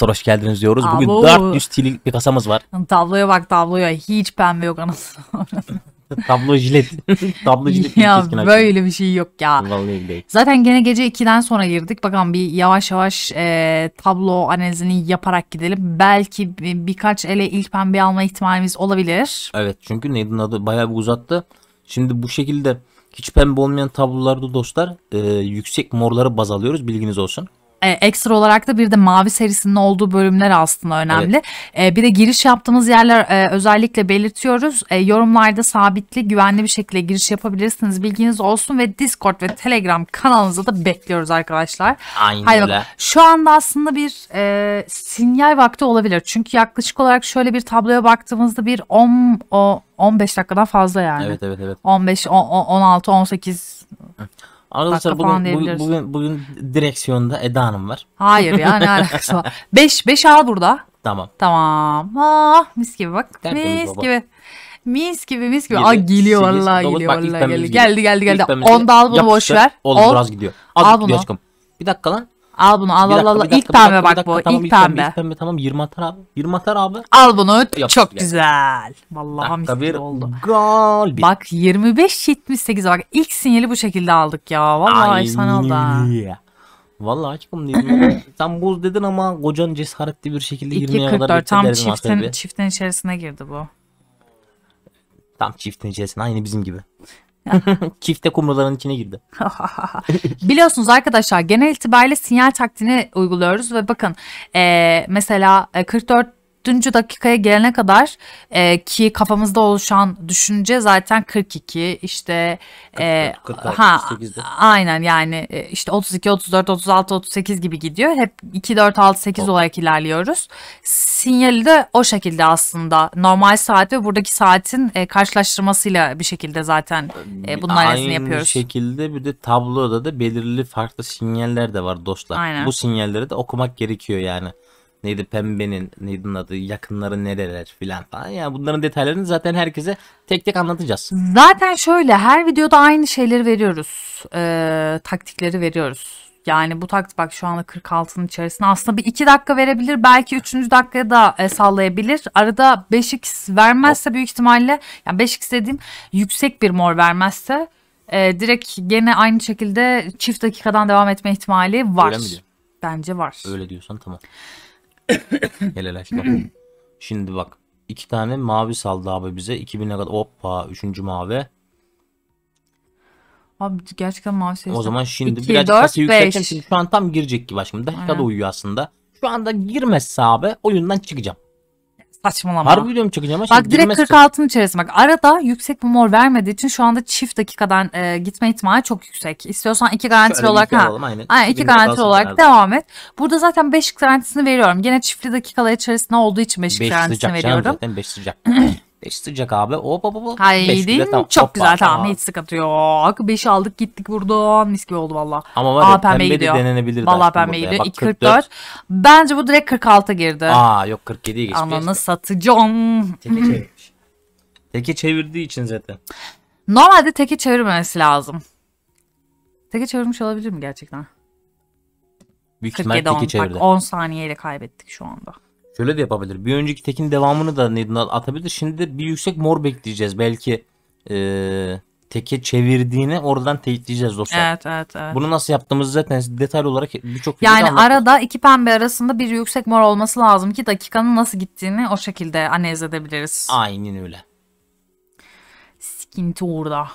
Arkadaşlar geldiniz diyoruz. Bugün Abo. 400 TL'lik bir kasamız var. Tabloya bak tabloya. Hiç pembe yok anasını. Tablo jilet. Tablo jilet. ya böyle bir şey yok ya. Vallahi değil. Zaten gene gece 2'den sonra girdik. Bakalım bir yavaş yavaş e, tablo analizini yaparak gidelim. Belki bir, birkaç ele ilk pembe alma ihtimalimiz olabilir. Evet çünkü neydi adı bayağı bir uzattı. Şimdi bu şekilde hiç pembe olmayan tablolarda dostlar e, yüksek morları baz alıyoruz bilginiz olsun e, ekstra olarak da bir de mavi serisinin olduğu bölümler aslında önemli. Evet. E, bir de giriş yaptığımız yerler e, özellikle belirtiyoruz. E, yorumlarda sabitli, güvenli bir şekilde giriş yapabilirsiniz. Bilginiz olsun ve Discord ve Telegram kanalınıza da bekliyoruz arkadaşlar. Aynen Haydi öyle. Bak, şu anda aslında bir e, sinyal vakti olabilir. Çünkü yaklaşık olarak şöyle bir tabloya baktığımızda bir 10 o 15 dakikadan fazla yani. Evet evet evet. 15 16 18 Arkadaşlar bugün, bugün, bugün, bugün direksiyonda Eda Hanım var. Hayır ya ne alakası var. 5 5 al burada. Tamam. Tamam. Ah mis gibi bak. Tertemiz mis baba. gibi. Mis gibi mis gibi. Yedi, Aa geliyor sekiz, vallahi dokuz, geliyor bak, ilk Geldi geldi geldi İlk geldi. Onda al bunu boş ver. Oğlum On. biraz gidiyor. Al, Al bunu. aşkım. Bir dakika lan. Al bunu al Bir al al. İlk dakika, pembe bak bu. Tamam, ilk pembe. İlk pembe tamam 20 atar abi. 20 atar abi. Al bunu. Yapıştır Çok yani. güzel. Vallahi mis gibi oldu. gol. Bir. Bak 25 78 bak. ilk sinyali bu şekilde aldık ya. Vallahi Ay, da. oldu ha. ya. Vallahi aşkım diyorum. Sen buz dedin ama kocan cesaretli bir şekilde 20'ye kadar 2.44 tam bekledin çiftin, çiftin içerisine girdi bu. Tam çiftin içerisine aynı bizim gibi. Çifte kumruların içine girdi. Biliyorsunuz arkadaşlar genel itibariyle sinyal taktiğini uyguluyoruz ve bakın e, mesela 44 40. dakikaya gelene kadar e, ki kafamızda oluşan düşünce zaten 42 işte e, 44, ha aynen yani e, işte 32 34 36 38 gibi gidiyor. Hep 2 4 6 8 oh. olarak ilerliyoruz. Sinyali de o şekilde aslında normal saat ve buradaki saatin e, karşılaştırmasıyla bir şekilde zaten e, bunun aynısını yapıyoruz. Aynı şekilde bir de tabloda da belirli farklı sinyaller de var dostlar. Aynen. Bu sinyalleri de okumak gerekiyor yani neydi pembenin neydi adı yakınları nereler filan falan. Yani bunların detaylarını zaten herkese tek tek anlatacağız. Zaten şöyle her videoda aynı şeyleri veriyoruz. Ee, taktikleri veriyoruz. Yani bu taktik bak şu anda 46'nın içerisinde aslında bir 2 dakika verebilir belki 3. dakikaya da e, sallayabilir. Arada 5x vermezse büyük ihtimalle yani 5x dediğim yüksek bir mor vermezse e, direkt gene aynı şekilde çift dakikadan devam etme ihtimali var. Öyle mi Bence var. Öyle diyorsan tamam. Helal aşkım. Şimdi bak. iki tane mavi saldı abi bize. 2000'e kadar. Hoppa. Üçüncü mavi. Abi gerçekten mavi seçtim. O zaman şimdi 2, birazcık 4, kası yükselteceğim. Şu an tam girecek gibi aşkım. Dakikada Aynen. uyuyor aslında. Şu anda girmezse abi oyundan çıkacağım. Saçmalama. Harbi biliyorum çok ama şey, Bak direkt 46'ın içerisinde. Bak arada yüksek bir mor vermediği için şu anda çift dakikadan e, gitme ihtimali çok yüksek. İstiyorsan iki garantili Şöyle olarak şey ha. aynen. iki garantili olarak nerede? devam et. Burada zaten 5 garantisini veriyorum. Gene çiftli dakikalar içerisinde olduğu için 5 beş garantisini sıcak veriyorum. Canım zaten 5 sıcak. 5 sıcak abi. Hop hop hop. Haydi. Tamam. Çok Hoppa. güzel tamam. Hiç sıkıntı yok. 5 aldık gittik buradan. Mis gibi oldu valla. Ama var ya pembe, de denenebilirdi. Valla pembe gidiyor. Bak, 44. Bence bu direkt 46 girdi. Aa yok 47'ye geçmiş. Ananı satacağım. Teke çevirmiş. Teke çevirdiği için zaten. Normalde teke çevirmemesi lazım. Teke çevirmiş olabilir mi gerçekten? Büyük 47 teke 10, çevirdi. Bak 10 saniyeyle kaybettik şu anda. Şöyle de yapabilir. Bir önceki tekin devamını da neyden atabilir. Şimdi bir yüksek mor bekleyeceğiz. Belki ee, teke çevirdiğini oradan teyitleyeceğiz dostlar. Evet evet evet. Bunu nasıl yaptığımızı zaten detaylı olarak birçok Yani arada iki pembe arasında bir yüksek mor olması lazım ki dakikanın nasıl gittiğini o şekilde analiz edebiliriz. Aynen öyle. Sikinti orada.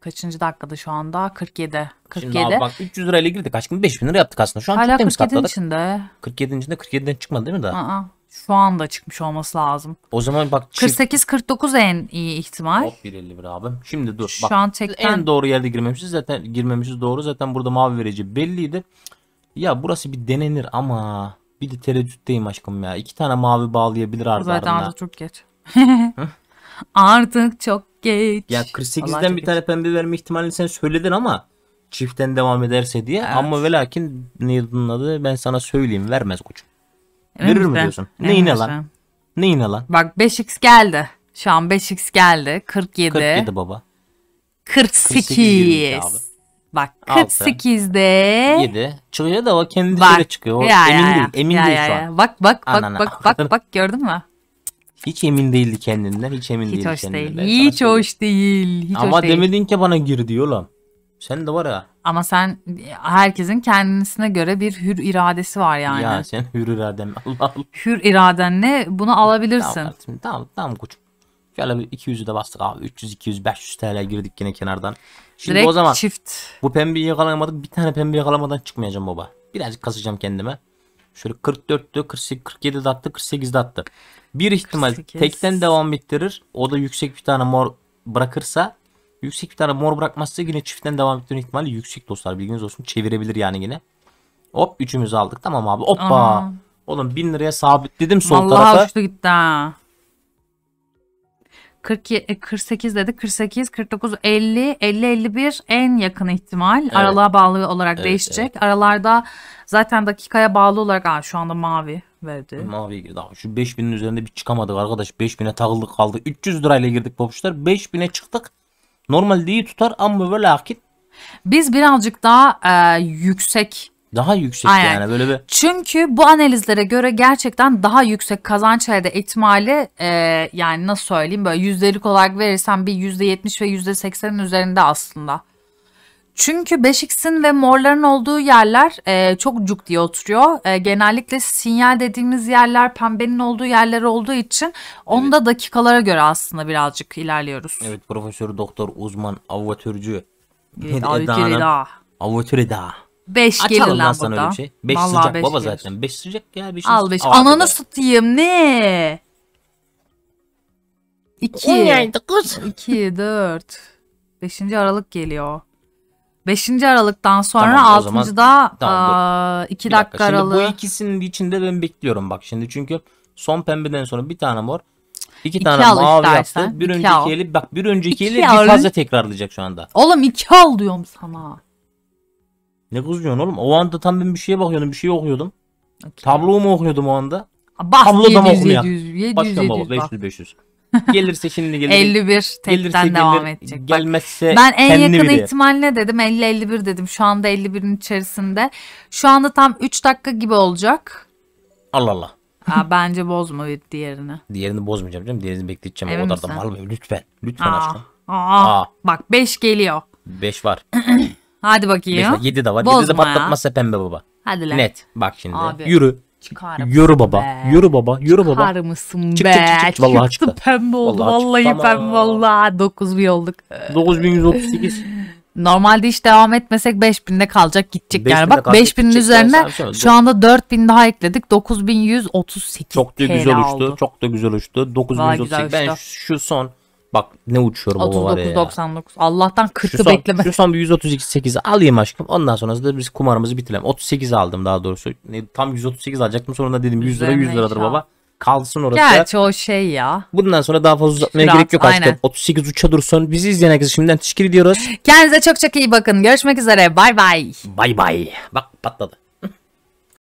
Kaçıncı dakikada şu anda? 47. 47. Şimdi abi bak 300 lirayla girdik aşkım 5000 lira yaptık aslında. Şu an Hala çok içinde. 47'nin içinde 47'den çıkmadı değil mi daha? Aa. Şu anda çıkmış olması lazım. O zaman bak 48-49 en iyi ihtimal. hop 1.51 abi. Şimdi dur bak Şu an tekten en doğru yerde girmemişiz zaten girmemişiz doğru zaten burada mavi verici belliydi. Ya burası bir denenir ama bir de tereddütteyim aşkım ya. İki tane mavi bağlayabilir ardı zaten ardına. artık çok geç. artık çok geç. Ya Vallahi 48'den bir tane pembe verme ihtimalini sen söyledin ama çiftten devam ederse diye. Evet. Ama velakin lakin neydi adı ben sana söyleyeyim vermez koçum. Verir mi diyorsun? Neyine Emin lan? Neyine lan? Bak 5x geldi. Şu an 5x geldi. 47. 47 baba. 48. 48 Bak 48'de 7 çıkıyor da o kendi bak, şöyle çıkıyor. O ya emin ya. değil. Emin ya değil ya şu an. Bak bak bak bak bak bak gördün mü? Hiç emin değildi kendinden. Hiç emin hiç değildi hoş Değil. Hiç hoş değil. Hiç Ama hoş demedin değil. ki bana gir diyor lan. Sen de var ya. Ama sen herkesin kendisine göre bir hür iradesi var yani. Ya sen hür iraden Allah Allah. Hür iraden ne? bunu alabilirsin. Tamam tamam, tamam koçum. Şöyle bir 200'ü de bastık abi. 300, 200, 500 TL girdik yine kenardan. Şimdi Direkt o zaman çift. bu pembeyi yakalamadık. Bir tane pembe yakalamadan çıkmayacağım baba. Birazcık kasacağım kendime. Şöyle 44'tü, 48, 47 de attı, 48 de attı. Bir ihtimal 48. tekten devam ettirir. O da yüksek bir tane mor bırakırsa Yüksek bir tane mor bırakmazsa yine çiftten devam etme ihtimali yüksek dostlar. Bilginiz olsun. Çevirebilir yani yine. Hop üçümüzü aldık. Tamam abi. Hoppa. Aa. Oğlum 1000 liraya sabitledim sol Vallahi tarafa. Vallahi gitti ha. 48 dedi. 48, 49, 50, 50, 51 en yakın ihtimal. Evet. Aralığa bağlı olarak evet, değişecek. Evet. Aralarda zaten dakikaya bağlı olarak aa, şu anda mavi verdi. Mavi girdi. Abi şu 5000'in üzerinde bir çıkamadık arkadaş. 5000'e takıldık kaldı. 300 lirayla girdik popçular. 5000'e çıktık. Normalde iyi tutar ama böyle lakin biz birazcık daha e, yüksek daha yüksek Aynen. yani böyle bir. Çünkü bu analizlere göre gerçekten daha yüksek kazanç elde ihtimali e, yani nasıl söyleyeyim böyle yüzdelik olarak verirsen bir yüzde yetmiş ve yüzde seksenin üzerinde aslında. Çünkü 5 ve morların olduğu yerler e, çok cuk diye oturuyor. E, genellikle sinyal dediğimiz yerler pembenin olduğu yerler olduğu için onda evet. dakikalara göre aslında birazcık ilerliyoruz. Evet profesör doktor uzman avatürcü. avatörü avatürü da. Avatürü da. 5 gelir lan burada. Öyle bir şey. 5 sıcak beş baba gelir. zaten. beş sıcak ya. Şey beş Al 5. Ananı satayım ne? 2. 2, dört. Beşinci Aralık geliyor. 5. Aralık'tan sonra tamam, 6. da tamam, aa, 2 dakika, dakika aralığı. Şimdi bu ikisinin içinde ben bekliyorum bak şimdi çünkü son pembeden sonra bir tane mor. İki, iki tane al mavi istersen. yaptı. Bir iki önceki eli bak bir önceki eli bir fazla tekrarlayacak şu anda. Oğlum iki al diyorum sana. Ne kızıyorsun oğlum? O anda tam ben bir şeye bakıyordum, bir şey okuyordum. Okay. Tablo mu okuyordum o anda? Bas, Tablo da mı okuyordum? Başka mı 500 500. Gelirse şimdi gelir. 51 tekten devam gelir, edecek. Gelmezse Bak, Ben en yakın biri. ihtimalle dedim 50-51 dedim. Şu anda 51'in içerisinde. Şu anda tam 3 dakika gibi olacak. Allah Allah. Aa, bence bozma diğerini. Diğerini bozmayacağım canım. Diğerini bekleyeceğim. Emin o kadar da mal ver. Lütfen. Lütfen aa, aşkım. Aa, aa. Bak 5 geliyor. 5 var. Hadi bakayım. 7 de var. 7 de patlatmazsa pembe baba. Hadi lan. Net. Bak şimdi. Abi. Yürü. Çıkar Yürü baba. Be. Yürü baba. Yürü baba. Çıkar mısın çık, be? Çık, çık, çık. Vallahi çıktı. çıktı. Pembe oldu. Vallahi, vallahi çıktı. pembe 9 bin olduk. 9138. Normalde iş devam etmesek 5000'de kalacak gidecek 5 yani. Bak 5000'in üzerine şu anda 4000 daha ekledik. 9138 Çok da güzel uçtu. Oldu. Çok da güzel uçtu. 9138. Ben şu son Bak ne uçuyorum 39, var ya. 99. Allah'tan 40'ı şu son, bekleme. Şu son bir 138.8'i alayım aşkım. Ondan sonrası da biz kumarımızı bitirelim. 38 aldım daha doğrusu. Ne, tam 138 alacaktım. Sonra dedim 100 lira 100 liradır baba. Kalsın orası. Gerçi o şey ya. Bundan sonra daha fazla uzatmaya gerek yok aynen. 38 uça dursun. Bizi izleyen herkese şimdiden teşekkür ediyoruz. Kendinize çok çok iyi bakın. Görüşmek üzere. Bay bay. Bay bay. Bak patladı.